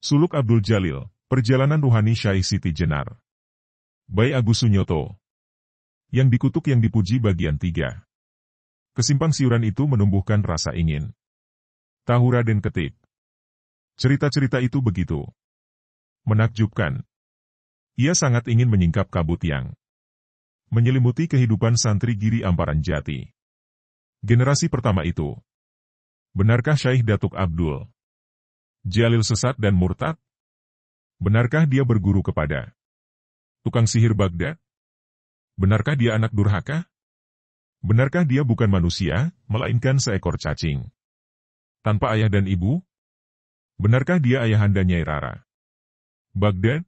Suluk Abdul Jalil, Perjalanan Ruhani Syai Siti Jenar. Bayi Agus Sunyoto. Yang dikutuk yang dipuji bagian 3. Kesimpang siuran itu menumbuhkan rasa ingin. Tahu Raden Ketik. Cerita-cerita itu begitu. Menakjubkan. Ia sangat ingin menyingkap kabut yang menyelimuti kehidupan santri Giri Amparan Jati. Generasi pertama itu. Benarkah Syaikh Datuk Abdul? Jalil sesat dan murtad? Benarkah dia berguru kepada tukang sihir Baghdad? Benarkah dia anak durhaka? Benarkah dia bukan manusia, melainkan seekor cacing? Tanpa ayah dan ibu? Benarkah dia ayahanda Nyai Rara? Baghdad?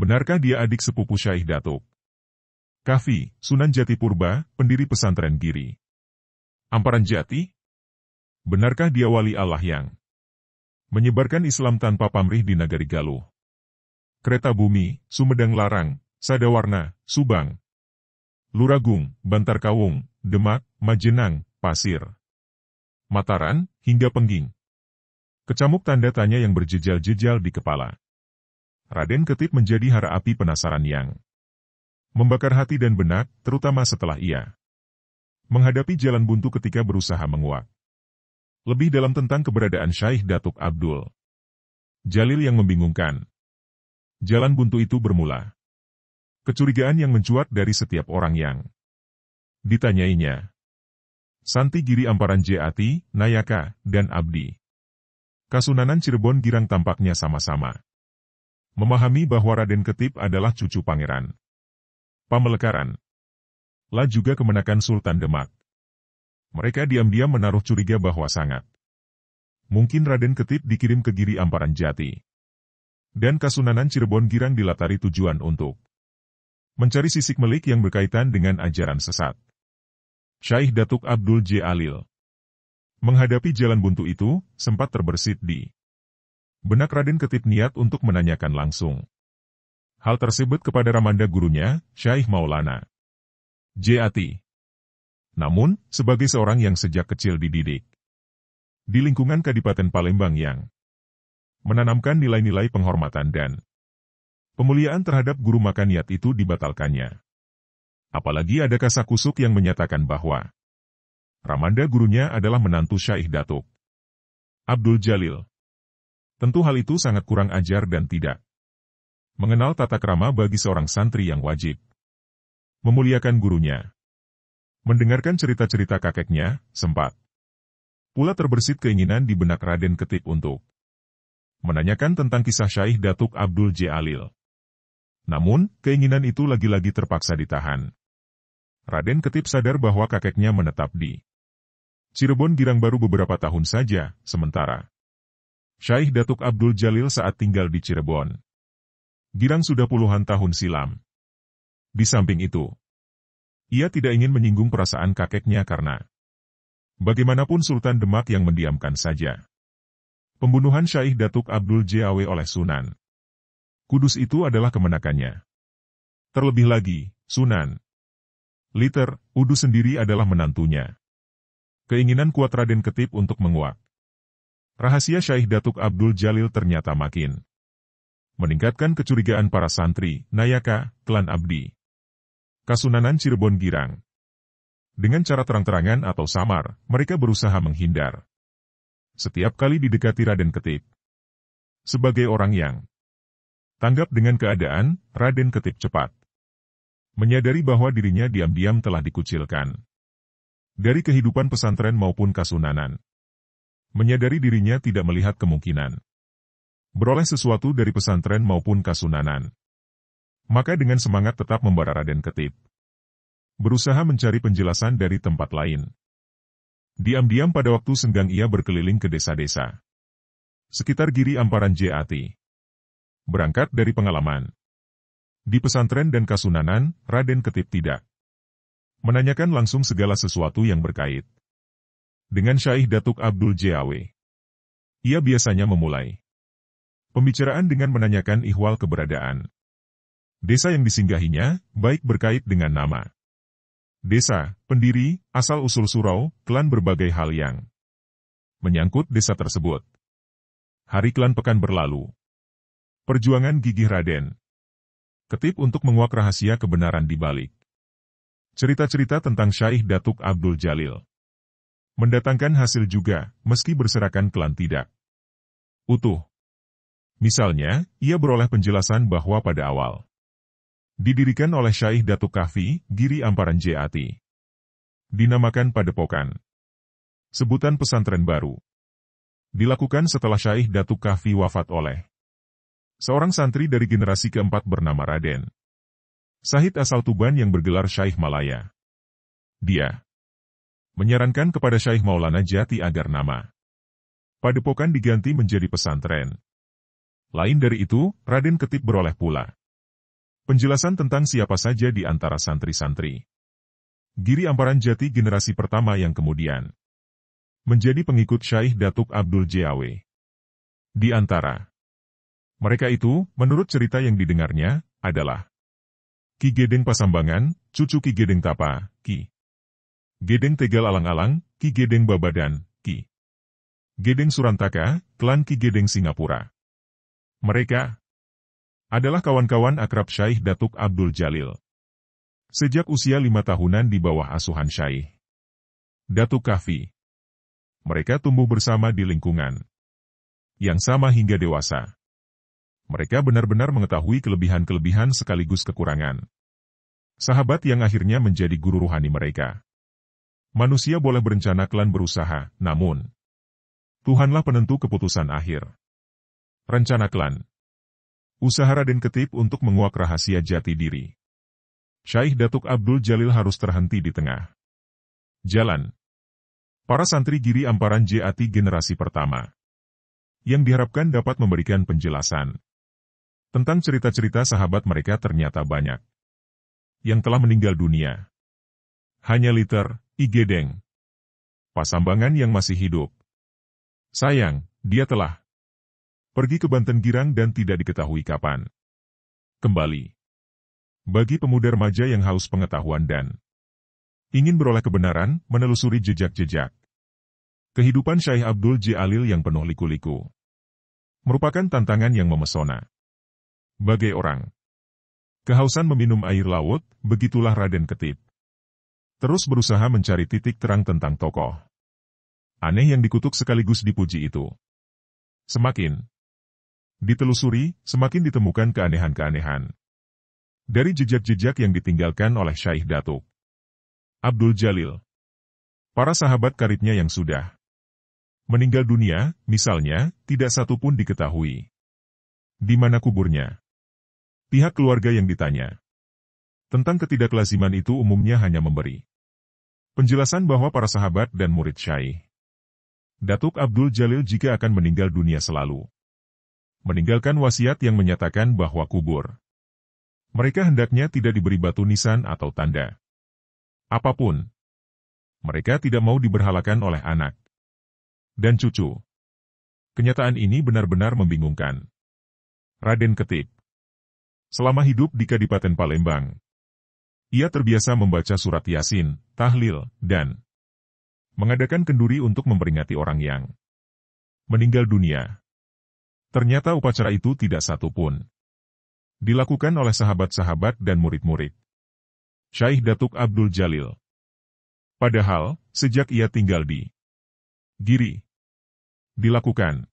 Benarkah dia adik sepupu Syaih Datuk? Kafi, Sunan Jati Purba, pendiri pesantren Giri. Amparan Jati? Benarkah dia wali Allah yang Menyebarkan Islam tanpa pamrih di nagari Galuh. Kereta Bumi, Sumedang Larang, Sadawarna, Subang. Luragung, Bantar Kawung, Demak, Majenang, Pasir. Mataran, hingga Pengging. Kecamuk tanda tanya yang berjejal-jejal di kepala. Raden Ketip menjadi hara api penasaran yang membakar hati dan benak, terutama setelah ia menghadapi jalan buntu ketika berusaha menguak. Lebih dalam tentang keberadaan Syaikh Datuk Abdul. Jalil yang membingungkan. Jalan buntu itu bermula. Kecurigaan yang mencuat dari setiap orang yang ditanyainya. Santi Giri Amparan Jati, Nayaka, dan Abdi. Kasunanan Cirebon Girang tampaknya sama-sama. Memahami bahwa Raden Ketip adalah cucu pangeran. Pamelekaran. Lah juga kemenakan Sultan Demak. Mereka diam-diam menaruh curiga bahwa sangat. Mungkin Raden Ketip dikirim ke Giri Amparan Jati. Dan Kasunanan Cirebon Girang dilatari tujuan untuk mencari sisik melik yang berkaitan dengan ajaran sesat. Syaih Datuk Abdul J. Alil menghadapi jalan buntu itu, sempat terbersit di benak Raden Ketip niat untuk menanyakan langsung. Hal tersebut kepada Ramanda gurunya, Syaih Maulana. J.A.T. Namun, sebagai seorang yang sejak kecil dididik di lingkungan Kadipaten Palembang yang menanamkan nilai-nilai penghormatan dan pemuliaan terhadap guru makan niat itu dibatalkannya. Apalagi ada kasakusuk yang menyatakan bahwa Ramanda gurunya adalah menantu Syaih Datuk. Abdul Jalil. Tentu hal itu sangat kurang ajar dan tidak mengenal tata krama bagi seorang santri yang wajib memuliakan gurunya. Mendengarkan cerita-cerita kakeknya, sempat. Pula terbersit keinginan di benak Raden Ketip untuk menanyakan tentang kisah Syaih Datuk Abdul J. Alil. Namun, keinginan itu lagi-lagi terpaksa ditahan. Raden Ketip sadar bahwa kakeknya menetap di Cirebon girang baru beberapa tahun saja, sementara. Syaih Datuk Abdul Jalil saat tinggal di Cirebon. Girang sudah puluhan tahun silam. Di samping itu, ia tidak ingin menyinggung perasaan kakeknya karena bagaimanapun Sultan Demak yang mendiamkan saja. Pembunuhan Syaikh Datuk Abdul Jaw oleh Sunan. Kudus itu adalah kemenakannya. Terlebih lagi, Sunan. Liter, Udu sendiri adalah menantunya. Keinginan kuat Raden Ketip untuk menguak. Rahasia Syaikh Datuk Abdul Jalil ternyata makin meningkatkan kecurigaan para santri, Nayaka, klan Abdi. Kasunanan Cirebon girang. Dengan cara terang-terangan atau samar, mereka berusaha menghindar. Setiap kali didekati Raden Ketip. Sebagai orang yang tanggap dengan keadaan, Raden Ketip cepat. Menyadari bahwa dirinya diam-diam telah dikucilkan. Dari kehidupan pesantren maupun kasunanan. Menyadari dirinya tidak melihat kemungkinan. Beroleh sesuatu dari pesantren maupun kasunanan. Maka dengan semangat tetap membara Raden Ketip. Berusaha mencari penjelasan dari tempat lain. Diam-diam pada waktu senggang ia berkeliling ke desa-desa. Sekitar Giri Amparan Jati. Berangkat dari pengalaman. Di pesantren dan kasunanan, Raden Ketip tidak. Menanyakan langsung segala sesuatu yang berkait. Dengan Syaih Datuk Abdul Jaw. Ia biasanya memulai. Pembicaraan dengan menanyakan ihwal keberadaan. Desa yang disinggahinya, baik berkait dengan nama. Desa, pendiri, asal-usul surau, klan berbagai hal yang menyangkut desa tersebut. Hari klan pekan berlalu. Perjuangan gigih Raden. Ketip untuk menguak rahasia kebenaran di balik. Cerita-cerita tentang Syaih Datuk Abdul Jalil. Mendatangkan hasil juga, meski berserakan klan tidak. Utuh. Misalnya, ia beroleh penjelasan bahwa pada awal Didirikan oleh Syaikh Datuk Kahfi, Giri Amparan Jati. Dinamakan Padepokan. Sebutan pesantren baru. Dilakukan setelah Syaikh Datuk Kahfi wafat oleh seorang santri dari generasi keempat bernama Raden. Sahid asal Tuban yang bergelar Syaikh Malaya. Dia menyarankan kepada Syaikh Maulana Jati agar nama padepokan diganti menjadi pesantren. Lain dari itu, Raden Ketip beroleh pula Penjelasan tentang siapa saja di antara santri-santri. Giri Amparan Jati generasi pertama yang kemudian menjadi pengikut Syaikh Datuk Abdul Jawe. Di antara mereka itu, menurut cerita yang didengarnya, adalah Ki Gedeng Pasambangan, cucu Ki Gedeng Tapa, Ki Gedeng Tegal Alang-Alang, Ki Gedeng Babadan, Ki Gedeng Surantaka, klan Ki Gedeng Singapura. Mereka adalah kawan-kawan akrab Syaikh Datuk Abdul Jalil. Sejak usia lima tahunan di bawah asuhan Syaikh. Datuk Kahfi. Mereka tumbuh bersama di lingkungan yang sama hingga dewasa. Mereka benar-benar mengetahui kelebihan-kelebihan sekaligus kekurangan. Sahabat yang akhirnya menjadi guru ruhani mereka. Manusia boleh berencana klan berusaha, namun Tuhanlah penentu keputusan akhir. Rencana klan Usaha Raden Ketip untuk menguak rahasia jati diri. Syaikh Datuk Abdul Jalil harus terhenti di tengah. Jalan. Para santri Giri Amparan JAT generasi pertama. Yang diharapkan dapat memberikan penjelasan. Tentang cerita-cerita sahabat mereka ternyata banyak. Yang telah meninggal dunia. Hanya liter, igedeng. Pasambangan yang masih hidup. Sayang, dia telah pergi ke Banten Girang dan tidak diketahui kapan. Kembali. Bagi pemuda remaja yang haus pengetahuan dan ingin beroleh kebenaran, menelusuri jejak-jejak. Kehidupan Syekh Abdul Jalil yang penuh liku-liku merupakan tantangan yang memesona. Bagai orang kehausan meminum air laut, begitulah Raden Ketip. Terus berusaha mencari titik terang tentang tokoh. Aneh yang dikutuk sekaligus dipuji itu. Semakin Ditelusuri, semakin ditemukan keanehan-keanehan. Dari jejak-jejak yang ditinggalkan oleh Syaikh Datuk. Abdul Jalil. Para sahabat karibnya yang sudah meninggal dunia, misalnya, tidak satu pun diketahui. Di mana kuburnya? Pihak keluarga yang ditanya. Tentang ketidaklaziman itu umumnya hanya memberi. Penjelasan bahwa para sahabat dan murid syaih. Datuk Abdul Jalil jika akan meninggal dunia selalu meninggalkan wasiat yang menyatakan bahwa kubur. Mereka hendaknya tidak diberi batu nisan atau tanda. Apapun. Mereka tidak mau diberhalakan oleh anak. Dan cucu. Kenyataan ini benar-benar membingungkan. Raden Ketip. Selama hidup di Kadipaten Palembang, ia terbiasa membaca surat Yasin, tahlil, dan mengadakan kenduri untuk memperingati orang yang meninggal dunia. Ternyata upacara itu tidak satu pun dilakukan oleh sahabat-sahabat dan murid-murid. Syaih Datuk Abdul Jalil. Padahal, sejak ia tinggal di Giri, dilakukan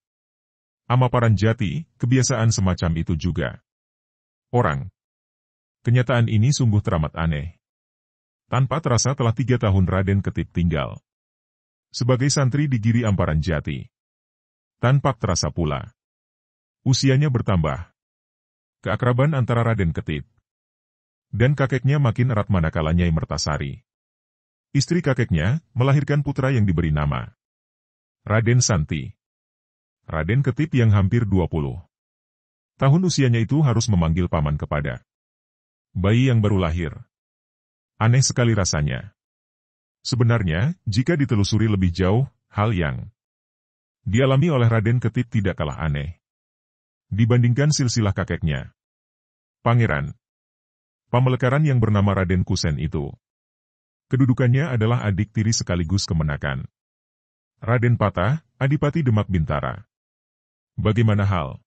Amaparan Jati, kebiasaan semacam itu juga. Orang. Kenyataan ini sungguh teramat aneh. Tanpa terasa telah tiga tahun Raden Ketip tinggal. Sebagai santri di Giri Amparan Jati. Tanpa terasa pula. Usianya bertambah. Keakraban antara Raden Ketit dan kakeknya makin erat manakala Nyai Mertasari. Istri kakeknya melahirkan putra yang diberi nama Raden Santi. Raden Ketip yang hampir 20 tahun usianya itu harus memanggil paman kepada bayi yang baru lahir. Aneh sekali rasanya. Sebenarnya, jika ditelusuri lebih jauh, hal yang dialami oleh Raden Ketip tidak kalah aneh dibandingkan silsilah kakeknya. Pangeran Pamelekaran yang bernama Raden Kusen itu. Kedudukannya adalah adik tiri sekaligus kemenakan. Raden Patah, Adipati Demak Bintara. Bagaimana hal?